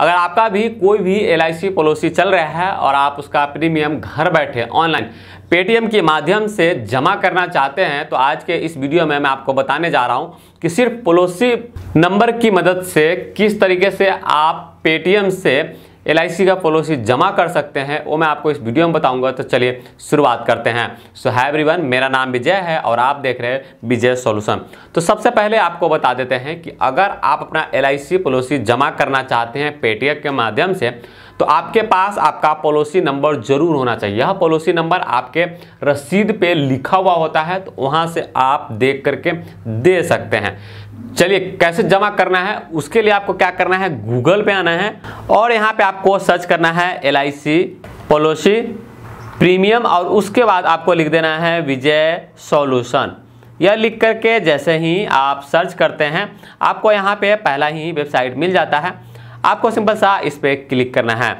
अगर आपका भी कोई भी एल आई पॉलिसी चल रहा है और आप उसका प्रीमियम घर बैठे ऑनलाइन पेटीएम के माध्यम से जमा करना चाहते हैं तो आज के इस वीडियो में मैं आपको बताने जा रहा हूँ कि सिर्फ पॉलिसी नंबर की मदद से किस तरीके से आप पेटीएम से एल का पॉलिसी जमा कर सकते हैं वो मैं आपको इस वीडियो में बताऊंगा तो चलिए शुरुआत करते हैं सो है एवरीवन मेरा नाम विजय है और आप देख रहे हैं विजय सॉल्यूशन तो सबसे पहले आपको बता देते हैं कि अगर आप अपना एल पॉलिसी जमा करना चाहते हैं पेटीएम के माध्यम से तो आपके पास आपका पॉलिसी नंबर जरूर होना चाहिए यह पॉलिसी नंबर आपके रसीद पे लिखा हुआ होता है तो वहाँ से आप देख करके दे सकते हैं चलिए कैसे जमा करना है उसके लिए आपको क्या करना है गूगल पे आना है और यहाँ पे आपको सर्च करना है L I C policy premium और उसके बाद आपको लिख देना है विजय सॉल्यूशन यह लिख करके जैसे ही आप सर्च करते हैं आपको यहाँ पे पहला ही वेबसाइट मिल जाता है आपको सिंपल सा इस पर क्लिक करना है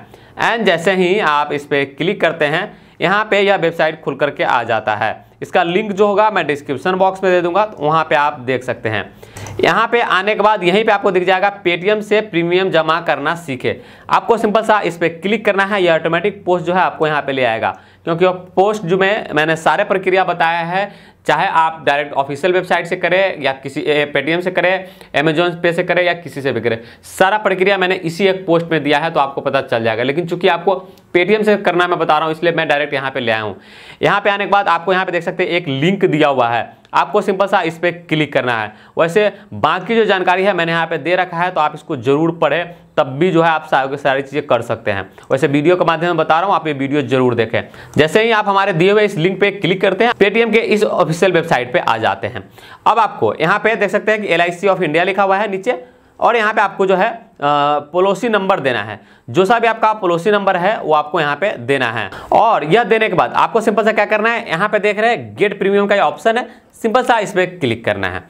एंड जैसे ही आप इस पर क्लिक करते हैं यहाँ पे यह वेबसाइट खुल करके आ जाता है इसका लिंक जो होगा मैं डिस्क्रिप्शन बॉक्स में दे दूंगा तो वहाँ पे आप देख सकते हैं यहाँ पे आने के बाद यहीं पे आपको दिख जाएगा पेटीएम से प्रीमियम जमा करना सीखे आपको सिंपल सा इस पर क्लिक करना है ये ऑटोमेटिक पोस्ट जो है आपको यहाँ पे ले आएगा क्योंकि पोस्ट जो मैं मैंने सारे प्रक्रिया बताया है चाहे आप डायरेक्ट ऑफिशियल वेबसाइट से करें या किसी पेटीएम से करें अमेजोन पे से करें या किसी से भी करें सारा प्रक्रिया मैंने इसी एक पोस्ट में दिया है तो आपको पता चल जाएगा लेकिन चूंकि आपको पेटीएम से करना मैं बता रहा हूँ इसलिए मैं डायरेक्ट यहाँ पे ले आया हूँ यहाँ पे आने के बाद आपको यहाँ पे देख सकते एक लिंक दिया हुआ है आपको सिंपल सा इस पर क्लिक करना है वैसे बाकी जो जानकारी है मैंने यहाँ पे दे रखा है तो आप इसको जरूर पढ़ें तब भी जो है आप सारी सारी चीज़ें कर सकते हैं वैसे वीडियो के माध्यम में बता रहा हूँ आप ये वीडियो जरूर देखें जैसे ही आप हमारे दिए हुए इस लिंक पे क्लिक करते हैं पेटीएम के इस ऑफिशियल वेबसाइट पर आ जाते हैं अब आपको यहाँ पे देख सकते हैं कि एल ऑफ इंडिया लिखा हुआ है नीचे और यहाँ पे आपको जो है पोलोसी नंबर देना है जो सा भी आपका पोलोसी नंबर है वो आपको यहाँ पे देना है और यह देने के बाद आपको सिंपल सा क्या करना है यहाँ पे देख रहे हैं गेट प्रीमियम का ऑप्शन है सिंपल सा इस पर क्लिक करना है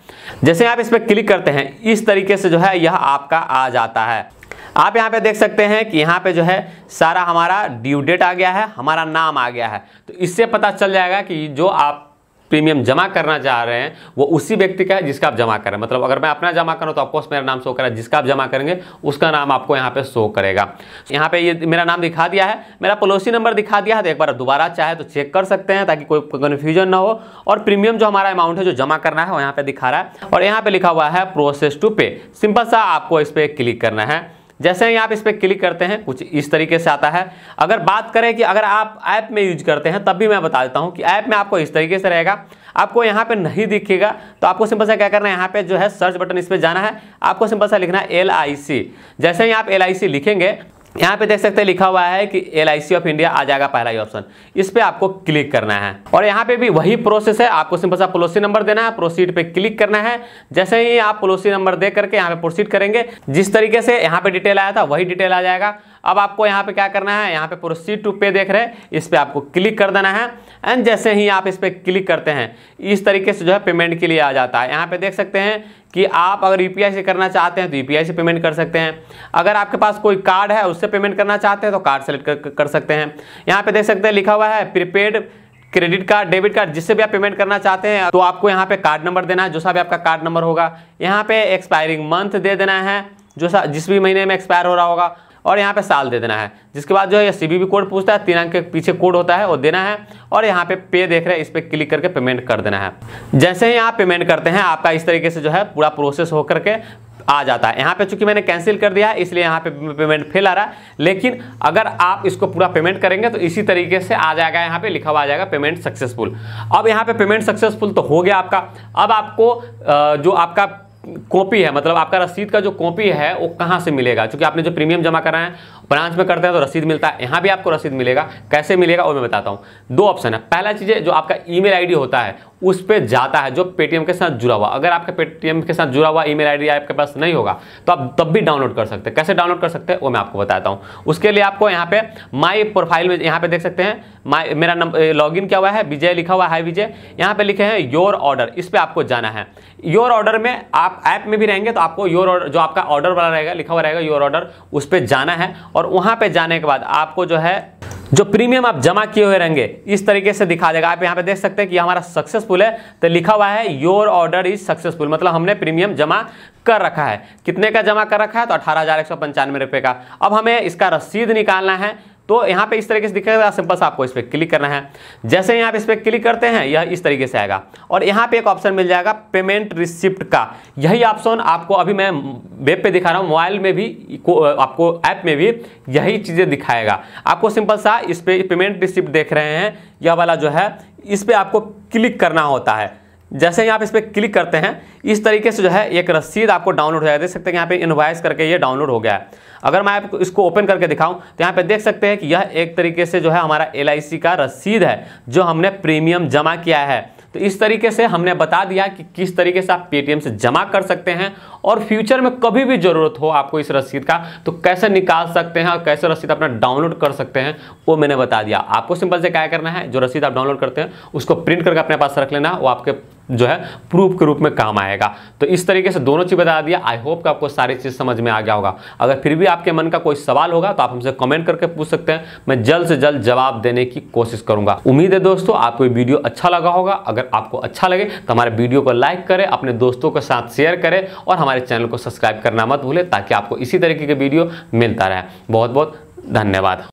जैसे आप इस पर क्लिक करते हैं इस तरीके से जो है यह आपका आ जाता है आप यहाँ पे देख सकते हैं कि यहाँ पे जो है सारा हमारा ड्यू डेट आ गया है हमारा नाम आ गया है तो इससे पता चल जाएगा कि जो आप प्रीमियम जमा करना चाह रहे हैं वो उसी व्यक्ति का है जिसका आप जमा करें मतलब अगर मैं अपना जमा करूँ तो ऑफकोर्स मेरा नाम शो करा जिसका आप जमा करेंगे उसका नाम आपको यहाँ पे शो करेगा यहाँ पे ये मेरा नाम दिखा दिया है मेरा पॉलिसी नंबर दिखा दिया है तो एक बार दोबारा चाहे तो चेक कर सकते हैं ताकि कोई कन्फ्यूजन ना हो और प्रीमियम जो हमारा अमाउंट है जो जमा करना है वो यहाँ पे दिखा रहा है और यहाँ पे लिखा हुआ है प्रोसेस टू पे सिंपल सा आपको इस पर क्लिक करना है जैसे ही आप इस पर क्लिक करते हैं कुछ इस तरीके से आता है अगर बात करें कि अगर आप ऐप में यूज करते हैं तब भी मैं बता देता हूँ कि ऐप में आपको इस तरीके से रहेगा आपको यहाँ पे नहीं दिखेगा तो आपको सिंपल सा क्या करना है यहाँ पे जो है सर्च बटन इस पर जाना है आपको सिंपल सा लिखना है एल जैसे ही आप एल लिखेंगे यहाँ पे देख सकते हैं लिखा हुआ है कि एल ऑफ इंडिया आ जाएगा पहला ही ऑप्शन इस पर आपको क्लिक करना है और यहाँ पे भी वही प्रोसेस है आपको सिंपल सा प्रोसी नंबर देना है प्रोसीड पे क्लिक करना है जैसे ही आप पोलोसी नंबर दे करके यहाँ पे प्रोसीड करेंगे जिस तरीके से यहाँ पे डिटेल आया था वही डिटेल आ जाएगा अब आपको यहाँ पे क्या करना है यहाँ पे प्रोसीड टू पे देख रहे हैं इस पर आपको क्लिक कर देना है एंड जैसे ही आप इस पर क्लिक करते हैं इस तरीके से जो है पेमेंट के लिए आ जाता है यहाँ पे देख सकते हैं कि आप अगर यू से करना चाहते हैं तो यू से पेमेंट कर सकते हैं अगर आपके पास कोई कार्ड है उससे पेमेंट करना चाहते हैं तो कार्ड सेलेक्ट कर, कर सकते हैं यहाँ पे देख सकते हैं लिखा हुआ है prepaid credit card debit card जिससे भी आप पेमेंट करना चाहते हैं तो आपको यहाँ पे कार्ड नंबर देना है जो सा भी आपका कार्ड नंबर होगा यहाँ पे एक्सपायरिंग मंथ दे देना है जो सा जिस भी महीने में एक्सपायर हो रहा होगा और यहाँ पे साल दे देना है जिसके बाद जो है सी बी कोड पूछता है तीन अंक के पीछे कोड होता है वो देना है और यहाँ पे पे देख रहे हैं इस पर क्लिक करके पेमेंट कर देना है जैसे ही आप पेमेंट करते हैं आपका इस तरीके से जो है पूरा प्रोसेस होकर के आ जाता है यहाँ पे चूंकि मैंने कैंसिल कर दिया है इसलिए यहाँ पे पेमेंट फेल आ रहा है लेकिन अगर आप इसको पूरा पेमेंट करेंगे तो इसी तरीके से आ जाएगा यहाँ पे लिखा हुआ आ जाएगा पेमेंट सक्सेसफुल अब यहाँ पे पेमेंट सक्सेसफुल तो हो गया आपका अब आपको जो आपका कॉपी है मतलब आपका रसीद का जो कॉपी है वो कहाँ से मिलेगा क्योंकि आपने जो प्रीमियम जमा कराया है ब्रांच में करते हैं तो रसीद मिलता है यहां भी आपको रसीद मिलेगा कैसे मिलेगा वो मैं बताता हूं दो ऑप्शन है पहला चीज़ है जो आपका ईमेल आईडी होता है उस पर जाता है जो पेटीएम के साथ जुड़ा हुआ अगर आपका पेटीएम के साथ जुड़ा हुआ ईमेल आईडी आपके पास नहीं होगा तो आप तब भी डाउनलोड कर सकते हैं कैसे डाउनलोड कर सकते हैं वो मैं आपको बताता हूँ उसके लिए आपको यहाँ पे माई प्रोफाइल में यहां पे देख सकते हैं माई मेरा नंबर इन क्या हुआ है विजय लिखा हुआ है विजय यहाँ पे लिखे हैं योर ऑर्डर इस पर आपको जाना है योर ऑर्डर में आप ऐप में भी रहेंगे तो आपको योर ऑर्डर जो आपका ऑर्डर वाला रहेगा लिखा हुआ रहेगा योर ऑर्डर उस पर जाना है और और वहां पे जाने के बाद आपको जो है जो प्रीमियम आप जमा किए हुए रहेंगे इस तरीके से दिखा देगा आप यहाँ पे देख सकते हैं कि हमारा सक्सेसफुल है तो लिखा हुआ है योर ऑर्डर इज सक्सेसफुल मतलब हमने प्रीमियम जमा कर रखा है कितने का जमा कर रखा है तो अठारह हज़ार एक सौ पंचानवे रुपए का अब हमें इसका रसीद निकालना है तो यहाँ पे इस तरीके से दिखेगा सिंपल सा आपको इस पर क्लिक करना है जैसे ही आप इस पर क्लिक करते हैं यह इस तरीके से आएगा और यहाँ पे एक ऑप्शन मिल जाएगा पेमेंट रिसिप्ट का यही ऑप्शन आपको अभी मैं वेब पे दिखा रहा हूँ मोबाइल में भी आपको ऐप में भी यही चीज़ें दिखाएगा आपको सिंपल सा इस पर पेमेंट रिसिप्ट देख रहे हैं यह वाला जो है इस पर आपको क्लिक करना होता है जैसे ही आप इस पर क्लिक करते हैं इस तरीके से जो है एक रसीद आपको डाउनलोड हो जाए देख सकते हैं यहाँ पे इन्वाइस करके ये डाउनलोड हो गया है अगर मैं आपको इसको ओपन करके दिखाऊं तो यहाँ पे देख सकते हैं कि यह एक तरीके से जो है हमारा एल का रसीद है जो हमने प्रीमियम जमा किया है तो इस तरीके से हमने बता दिया कि किस तरीके से आप पेटीएम से जमा कर सकते हैं और फ्यूचर में कभी भी ज़रूरत हो आपको इस रसीद का तो कैसे निकाल सकते हैं और कैसे रसीद अपना डाउनलोड कर सकते हैं वो मैंने बता दिया आपको सिंपल से क्या करना है जो रसीद आप डाउनलोड करते हैं उसको प्रिंट करके अपने पास रख लेना वो आपके जो है प्रूफ के रूप में काम आएगा तो इस तरीके से दोनों चीज़ बता दिया आई होप आपको सारी चीज़ समझ में आ गया होगा अगर फिर भी आपके मन का कोई सवाल होगा तो आप हमसे कमेंट करके पूछ सकते हैं मैं जल्द से जल्द जवाब देने की कोशिश करूंगा उम्मीद है दोस्तों आपको वीडियो अच्छा लगा होगा अगर आपको अच्छा लगे तो हमारे वीडियो को लाइक करें अपने दोस्तों के साथ शेयर करें और हमारे चैनल को सब्सक्राइब करना मत भूलें ताकि आपको इसी तरीके की वीडियो मिलता रहे बहुत बहुत धन्यवाद